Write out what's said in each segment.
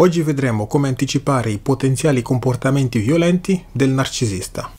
Oggi vedremo come anticipare i potenziali comportamenti violenti del narcisista.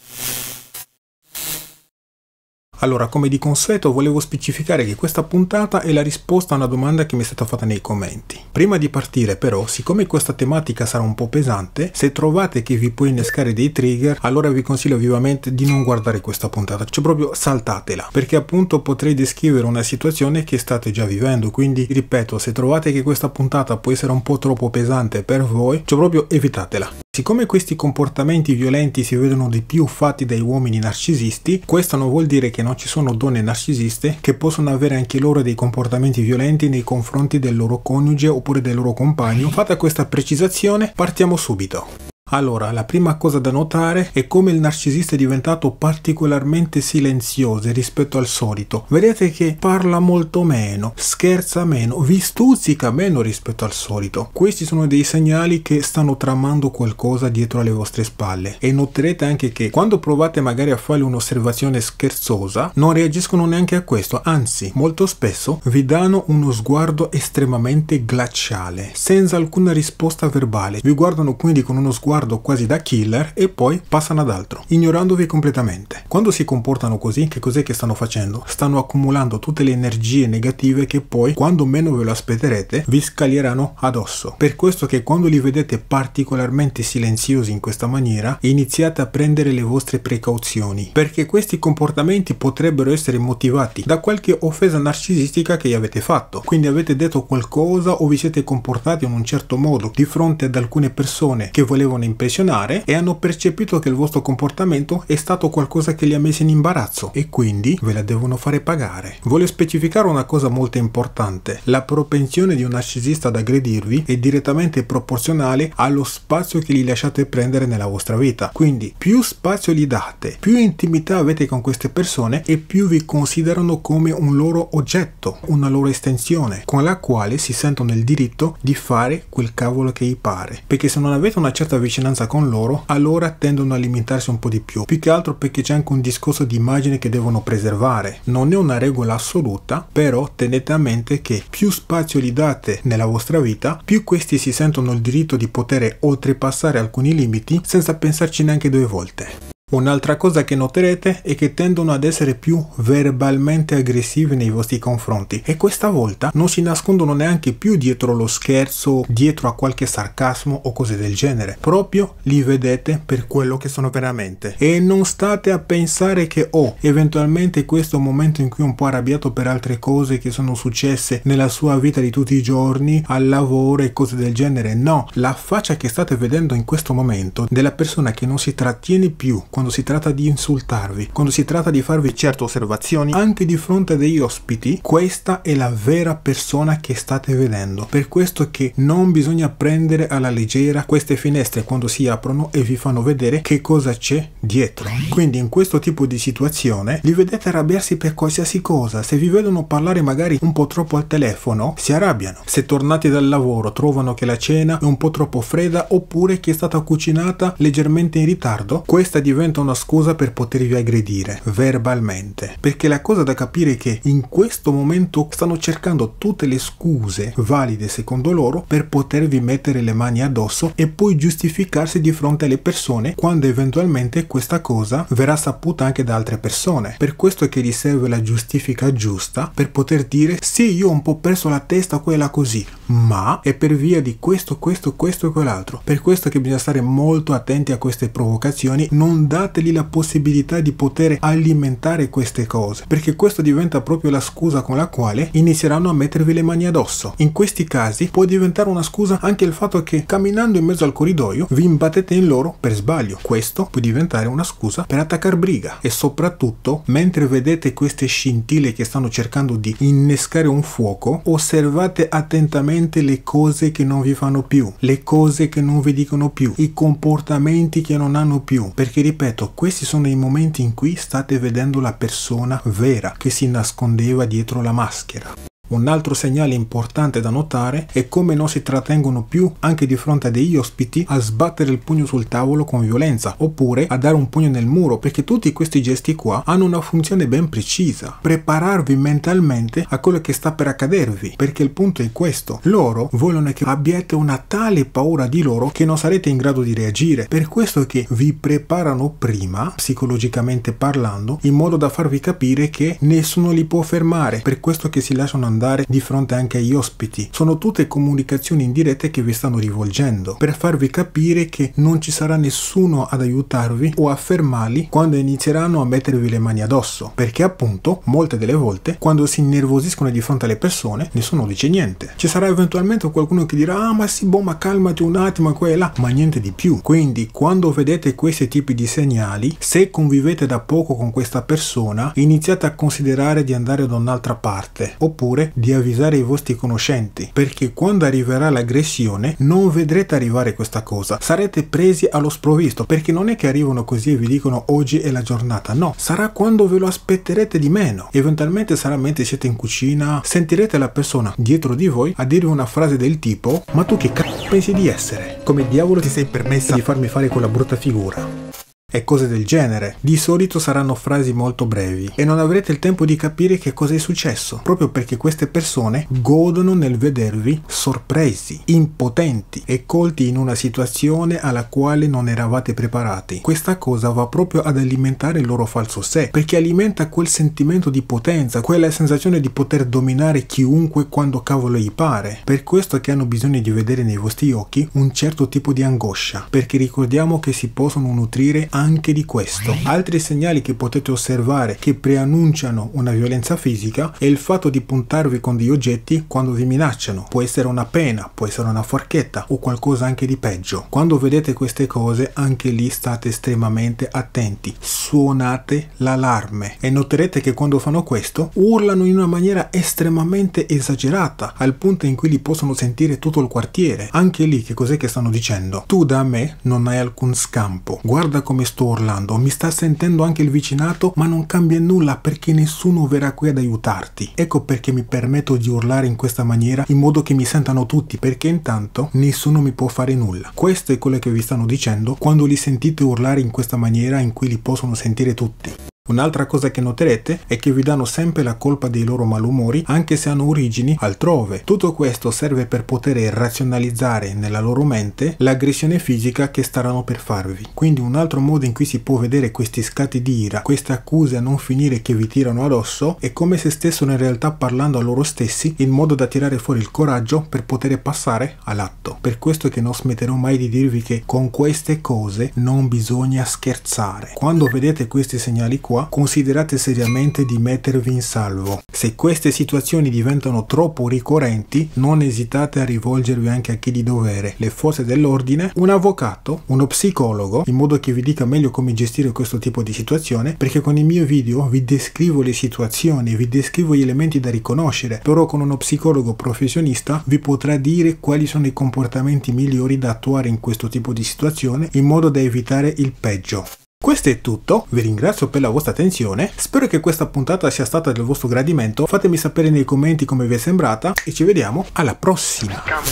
Allora, come di consueto, volevo specificare che questa puntata è la risposta a una domanda che mi è stata fatta nei commenti. Prima di partire, però, siccome questa tematica sarà un po' pesante, se trovate che vi può innescare dei trigger, allora vi consiglio vivamente di non guardare questa puntata, cioè proprio saltatela, perché appunto potrei descrivere una situazione che state già vivendo. Quindi, ripeto, se trovate che questa puntata può essere un po' troppo pesante per voi, cioè proprio evitatela. Siccome questi comportamenti violenti si vedono di più fatti dai uomini narcisisti, questo non vuol dire che non ci sono donne narcisiste che possono avere anche loro dei comportamenti violenti nei confronti del loro coniuge oppure del loro compagno. Fatta questa precisazione, partiamo subito. Allora, la prima cosa da notare è come il narcisista è diventato particolarmente silenzioso rispetto al solito. Vedete che parla molto meno, scherza meno, vi stuzzica meno rispetto al solito. Questi sono dei segnali che stanno tramando qualcosa dietro alle vostre spalle e noterete anche che quando provate magari a fare un'osservazione scherzosa non reagiscono neanche a questo, anzi molto spesso vi danno uno sguardo estremamente glaciale, senza alcuna risposta verbale. Vi guardano quindi con uno sguardo sguardo quasi da killer e poi passano ad altro, ignorandovi completamente. Quando si comportano così, che cos'è che stanno facendo? Stanno accumulando tutte le energie negative che poi, quando meno ve lo aspetterete, vi scaglieranno addosso. Per questo che quando li vedete particolarmente silenziosi in questa maniera, iniziate a prendere le vostre precauzioni, perché questi comportamenti potrebbero essere motivati da qualche offesa narcisistica che gli avete fatto. Quindi avete detto qualcosa o vi siete comportati in un certo modo di fronte ad alcune persone che volevano impressionare e hanno percepito che il vostro comportamento è stato qualcosa che li ha messi in imbarazzo e quindi ve la devono fare pagare. Voglio specificare una cosa molto importante. La propensione di un narcisista ad aggredirvi è direttamente proporzionale allo spazio che gli lasciate prendere nella vostra vita. Quindi più spazio gli date, più intimità avete con queste persone e più vi considerano come un loro oggetto, una loro estensione, con la quale si sentono il diritto di fare quel cavolo che gli pare. Perché se non avete una certa visione vicinanza con loro, allora tendono a limitarsi un po' di più. Più che altro perché c'è anche un discorso di immagine che devono preservare. Non è una regola assoluta, però tenete a mente che più spazio gli date nella vostra vita, più questi si sentono il diritto di poter oltrepassare alcuni limiti senza pensarci neanche due volte. Un'altra cosa che noterete è che tendono ad essere più verbalmente aggressivi nei vostri confronti e questa volta non si nascondono neanche più dietro lo scherzo, dietro a qualche sarcasmo o cose del genere. Proprio li vedete per quello che sono veramente e non state a pensare che oh, eventualmente questo è un momento in cui è un po' arrabbiato per altre cose che sono successe nella sua vita di tutti i giorni, al lavoro e cose del genere. No, la faccia che state vedendo in questo momento della persona che non si trattiene più quando si tratta di insultarvi, quando si tratta di farvi certe osservazioni, anche di fronte a degli ospiti, questa è la vera persona che state vedendo. Per questo che non bisogna prendere alla leggera queste finestre quando si aprono e vi fanno vedere che cosa c'è dietro. Quindi in questo tipo di situazione li vedete arrabbiarsi per qualsiasi cosa, se vi vedono parlare magari un po' troppo al telefono, si arrabbiano. Se tornate dal lavoro trovano che la cena è un po' troppo fredda oppure che è stata cucinata leggermente in ritardo, questa diventa diventa una scusa per potervi aggredire verbalmente. Perché la cosa da capire è che in questo momento stanno cercando tutte le scuse valide secondo loro per potervi mettere le mani addosso e poi giustificarsi di fronte alle persone quando eventualmente questa cosa verrà saputa anche da altre persone. Per questo è che gli serve la giustifica giusta per poter dire sì io ho un po' perso la testa quella così ma è per via di questo, questo, questo e quell'altro. Per questo che bisogna stare molto attenti a queste provocazioni, non dateli la possibilità di poter alimentare queste cose, perché questo diventa proprio la scusa con la quale inizieranno a mettervi le mani addosso. In questi casi può diventare una scusa anche il fatto che camminando in mezzo al corridoio vi imbattete in loro per sbaglio. Questo può diventare una scusa per attaccare briga e soprattutto mentre vedete queste scintille che stanno cercando di innescare un fuoco, osservate attentamente semplicemente le cose che non vi fanno più, le cose che non vi dicono più, i comportamenti che non hanno più, perché ripeto, questi sono i momenti in cui state vedendo la persona vera che si nascondeva dietro la maschera. Un altro segnale importante da notare è come non si trattengono più, anche di fronte a degli ospiti, a sbattere il pugno sul tavolo con violenza, oppure a dare un pugno nel muro, perché tutti questi gesti qua hanno una funzione ben precisa, prepararvi mentalmente a quello che sta per accadervi, perché il punto è questo, loro vogliono che abbiate una tale paura di loro che non sarete in grado di reagire, per questo che vi preparano prima, psicologicamente parlando, in modo da farvi capire che nessuno li può fermare, per questo che si lasciano andare andare di fronte anche agli ospiti. Sono tutte comunicazioni indirette che vi stanno rivolgendo per farvi capire che non ci sarà nessuno ad aiutarvi o a fermarli quando inizieranno a mettervi le mani addosso, perché appunto molte delle volte quando si innervosiscono di fronte alle persone nessuno dice niente. Ci sarà eventualmente qualcuno che dirà ah ma sì boh ma calmati un attimo qua e là, ma niente di più. Quindi quando vedete questi tipi di segnali, se convivete da poco con questa persona, iniziate a considerare di andare da un'altra parte oppure di avvisare i vostri conoscenti, perché quando arriverà l'aggressione non vedrete arrivare questa cosa, sarete presi allo sprovvisto, perché non è che arrivano così e vi dicono oggi è la giornata, no, sarà quando ve lo aspetterete di meno. Eventualmente sarà mentre siete in cucina, sentirete la persona dietro di voi a dirvi una frase del tipo ma tu che c***o pensi di essere? Come diavolo ti sei permessa di farmi fare quella brutta figura? e cose del genere. Di solito saranno frasi molto brevi e non avrete il tempo di capire che cosa è successo, proprio perché queste persone godono nel vedervi sorpresi, impotenti e colti in una situazione alla quale non eravate preparati. Questa cosa va proprio ad alimentare il loro falso sé, perché alimenta quel sentimento di potenza, quella sensazione di poter dominare chiunque quando cavolo gli pare. Per questo che hanno bisogno di vedere nei vostri occhi un certo tipo di angoscia, perché ricordiamo che si possono nutrire anche anche di questo. Altri segnali che potete osservare che preannunciano una violenza fisica è il fatto di puntarvi con degli oggetti quando vi minacciano. Può essere una pena, può essere una forchetta o qualcosa anche di peggio. Quando vedete queste cose anche lì state estremamente attenti. Suonate l'allarme e noterete che quando fanno questo urlano in una maniera estremamente esagerata al punto in cui li possono sentire tutto il quartiere. Anche lì che cos'è che stanno dicendo? Tu da me non hai alcun scampo. Guarda come sto urlando, mi sta sentendo anche il vicinato, ma non cambia nulla perché nessuno verrà qui ad aiutarti. Ecco perché mi permetto di urlare in questa maniera in modo che mi sentano tutti, perché intanto nessuno mi può fare nulla. Questo è quello che vi stanno dicendo quando li sentite urlare in questa maniera in cui li possono sentire tutti. Un'altra cosa che noterete è che vi danno sempre la colpa dei loro malumori anche se hanno origini altrove. Tutto questo serve per poter razionalizzare nella loro mente l'aggressione fisica che staranno per farvi. Quindi un altro modo in cui si può vedere questi scatti di ira, queste accuse a non finire che vi tirano addosso, è come se stessero in realtà parlando a loro stessi in modo da tirare fuori il coraggio per poter passare all'atto. Per questo che non smetterò mai di dirvi che con queste cose non bisogna scherzare. Quando vedete questi segnali qua acqua, considerate seriamente di mettervi in salvo. Se queste situazioni diventano troppo ricorrenti, non esitate a rivolgervi anche a chi di dovere, le forze dell'ordine, un avvocato, uno psicologo, in modo che vi dica meglio come gestire questo tipo di situazione, perché con il mio video vi descrivo le situazioni, vi descrivo gli elementi da riconoscere, però con uno psicologo professionista vi potrà dire quali sono i comportamenti migliori da attuare in questo tipo di situazione in modo da evitare il peggio. Questo è tutto, vi ringrazio per la vostra attenzione, spero che questa puntata sia stata del vostro gradimento, fatemi sapere nei commenti come vi è sembrata e ci vediamo alla prossima. Cambia,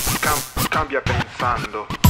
cambia pensando.